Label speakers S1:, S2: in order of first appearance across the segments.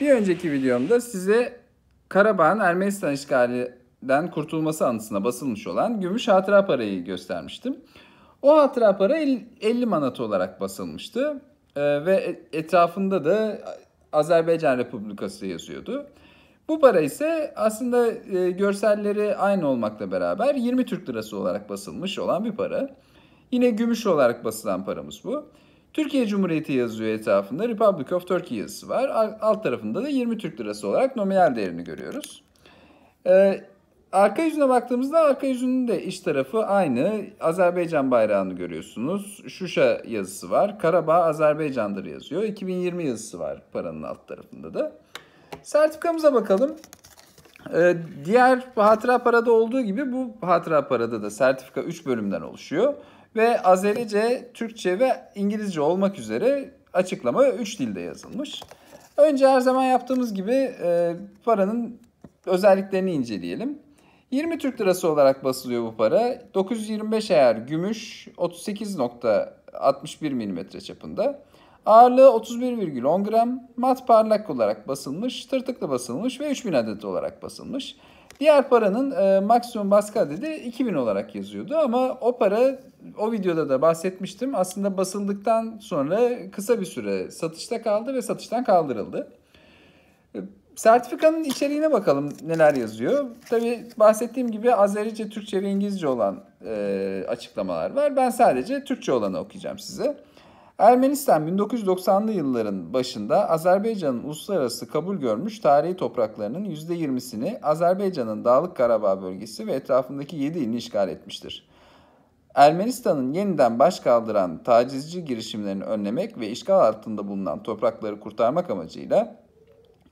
S1: Bir önceki videomda size Karabağ'ın Ermenistan işgalinden kurtulması anısına basılmış olan gümüş hatıra parayı göstermiştim. O hatıra para 50 manat olarak basılmıştı ee, ve e, etrafında da Azerbaycan Republikası yazıyordu. Bu para ise aslında e, görselleri aynı olmakla beraber 20 Türk lirası olarak basılmış olan bir para. Yine gümüş olarak basılan paramız bu. Türkiye Cumhuriyeti yazıyor etrafında Republic of Turkey yazısı var. Alt tarafında da 20 Türk lirası olarak nominal değerini görüyoruz. Ee, arka yüzüne baktığımızda arka yüzünün de iç tarafı aynı. Azerbaycan bayrağını görüyorsunuz. Şuşa yazısı var. Karabağ Azerbaycan'dır yazıyor. 2020 yazısı var paranın alt tarafında da. Sertifikamıza bakalım. Ee, diğer hatıra parada olduğu gibi bu hatıra parada da sertifika 3 bölümden oluşuyor ve Azerice, Türkçe ve İngilizce olmak üzere açıklama 3 dilde yazılmış. Önce her zaman yaptığımız gibi e, paranın özelliklerini inceleyelim. 20 Türk lirası olarak basılıyor bu para. 925 eğer gümüş 38.61 mm çapında. Ağırlığı 31,10 gram. Mat parlak olarak basılmış, tırtıklı basılmış ve 3000 adet olarak basılmış. Diğer paranın e, maksimum baskı adedi 2000 olarak yazıyordu ama o para o videoda da bahsetmiştim. Aslında basıldıktan sonra kısa bir süre satışta kaldı ve satıştan kaldırıldı. E, sertifikanın içeriğine bakalım neler yazıyor. Tabi bahsettiğim gibi Azerice, Türkçe ve İngilizce olan e, açıklamalar var. Ben sadece Türkçe olanı okuyacağım size. Ermenistan 1990'lı yılların başında Azerbaycan'ın uluslararası kabul görmüş tarihi topraklarının %20'sini Azerbaycan'ın Dağlık Karabağ bölgesi ve etrafındaki 7 ilini işgal etmiştir. Ermenistan'ın yeniden baş kaldıran tacizci girişimlerini önlemek ve işgal altında bulunan toprakları kurtarmak amacıyla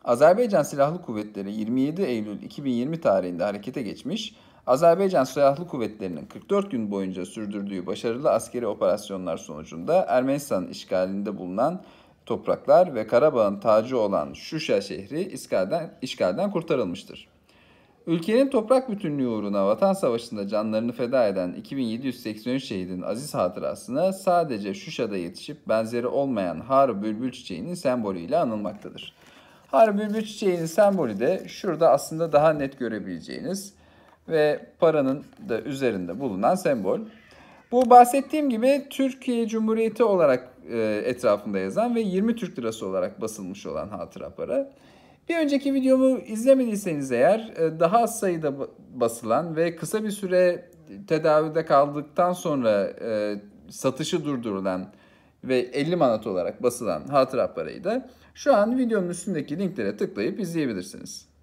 S1: Azerbaycan Silahlı Kuvvetleri 27 Eylül 2020 tarihinde harekete geçmiş Azerbaycan Silahlı Kuvvetleri'nin 44 gün boyunca sürdürdüğü başarılı askeri operasyonlar sonucunda Ermenistan'ın işgalinde bulunan topraklar ve Karabağ'ın tacı olan Şuşa şehri işgalden, işgalden kurtarılmıştır. Ülkenin toprak bütünlüğü uğruna vatan savaşında canlarını feda eden 2783 şehidin aziz hatırasına sadece Şuşa'da yetişip benzeri olmayan Har Bülbül Çiçeği'nin sembolüyle anılmaktadır. Har Bülbül Çiçeği'nin sembolü de şurada aslında daha net görebileceğiniz ve paranın da üzerinde bulunan sembol. Bu bahsettiğim gibi Türkiye Cumhuriyeti olarak e, etrafında yazan ve 20 Türk Lirası olarak basılmış olan hatıra para. Bir önceki videomu izlemediyseniz eğer e, daha az sayıda basılan ve kısa bir süre tedavide kaldıktan sonra e, satışı durdurulan ve 50 manat olarak basılan hatıra parayı da şu an videonun üstündeki linklere tıklayıp izleyebilirsiniz.